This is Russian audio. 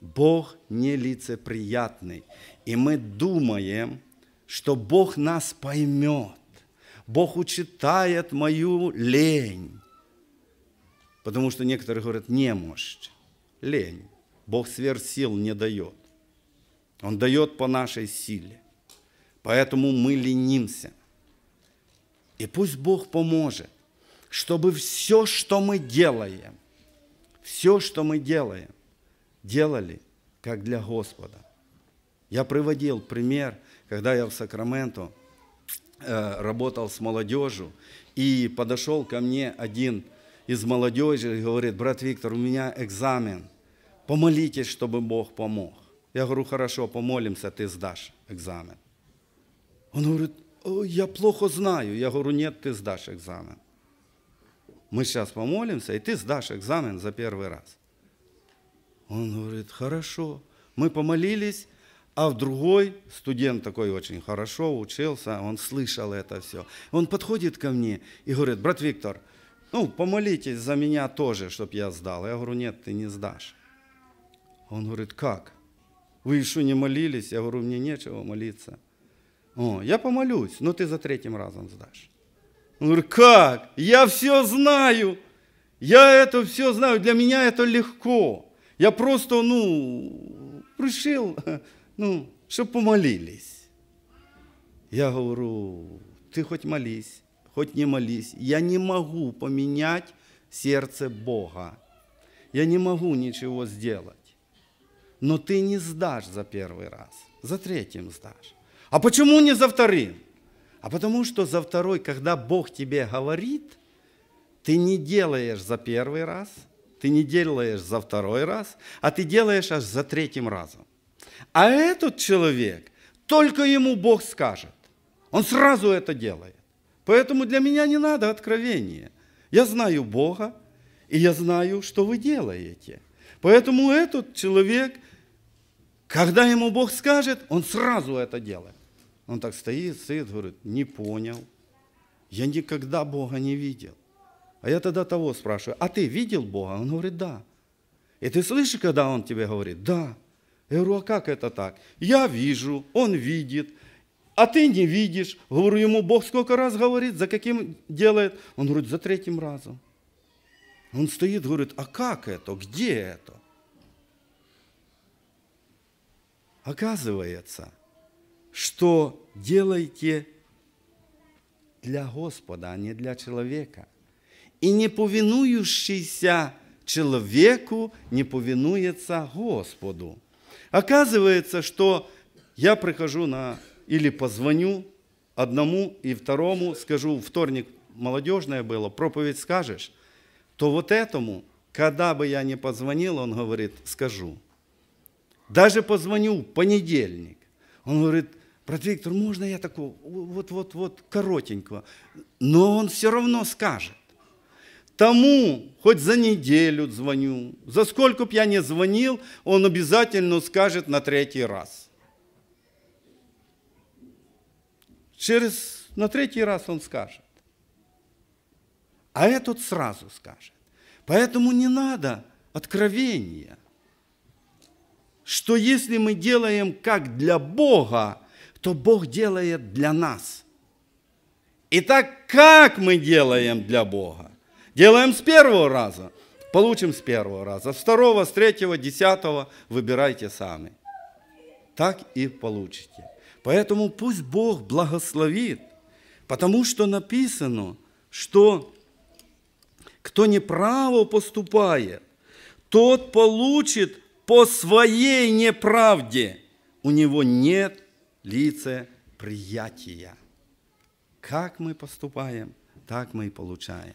Бог нелицеприятный. И мы думаем, что Бог нас поймет. Бог учитает мою лень. Потому что некоторые говорят, не может. Лень. Бог сверх сил не дает. Он дает по нашей силе. Поэтому мы ленимся. И пусть Бог поможет, чтобы все, что мы делаем, все, что мы делаем, делали, как для Господа. Я приводил пример, когда я в Сакраменто э, работал с молодежью, и подошел ко мне один из молодежи и говорит, брат Виктор, у меня экзамен, помолитесь, чтобы Бог помог. Я говорю, хорошо, помолимся, ты сдашь экзамен. Он говорит, я плохо знаю. Я говорю, нет, ты сдашь экзамен. Мы сейчас помолимся, и ты сдашь экзамен за первый раз. Он говорит, хорошо. Мы помолились, а в другой студент такой очень хорошо учился, он слышал это все. Он подходит ко мне и говорит, брат Виктор, ну, помолитесь за меня тоже, чтобы я сдал. Я говорю, нет, ты не сдашь. Он говорит, как? Вы еще не молились? Я говорю, мне нечего молиться. О, я помолюсь, но ты за третьим разом сдашь. Он говорит, как? Я все знаю. Я это все знаю. Для меня это легко. Я просто, ну, решил, ну, чтобы помолились. Я говорю, ты хоть молись, хоть не молись. Я не могу поменять сердце Бога. Я не могу ничего сделать. Но ты не сдашь за первый раз, за третьим сдашь. А почему не за вторым? А потому что за второй, когда Бог тебе говорит, ты не делаешь за первый раз – ты не делаешь за второй раз, а ты делаешь аж за третьим разом. А этот человек, только ему Бог скажет. Он сразу это делает. Поэтому для меня не надо откровения. Я знаю Бога, и я знаю, что вы делаете. Поэтому этот человек, когда ему Бог скажет, он сразу это делает. Он так стоит, стоит, говорит, не понял. Я никогда Бога не видел. А я тогда того спрашиваю, а ты видел Бога? Он говорит, да. И ты слышишь, когда он тебе говорит, да. Я говорю, а как это так? Я вижу, он видит, а ты не видишь. Говорю ему, Бог сколько раз говорит, за каким делает? Он говорит, за третьим разом. Он стоит, говорит, а как это, где это? Оказывается, что делайте для Господа, а не для человека – и не повинующийся человеку не повинуется Господу. Оказывается, что я прихожу на или позвоню одному и второму, скажу, вторник молодежное было, проповедь скажешь, то вот этому, когда бы я не позвонил, он говорит, скажу. Даже позвоню в понедельник. Он говорит, брат Виктор, можно я такого, вот-вот-вот, коротенького? Но он все равно скажет тому, хоть за неделю звоню, за сколько б я не звонил, он обязательно скажет на третий раз. Через на третий раз он скажет. А этот сразу скажет. Поэтому не надо откровения, что если мы делаем как для Бога, то Бог делает для нас. И так как мы делаем для Бога? Делаем с первого раза, получим с первого раза, с второго, с третьего, десятого, выбирайте сами. Так и получите. Поэтому пусть Бог благословит, потому что написано, что кто неправо поступает, тот получит по своей неправде. У него нет лицеприятия. Как мы поступаем, так мы и получаем.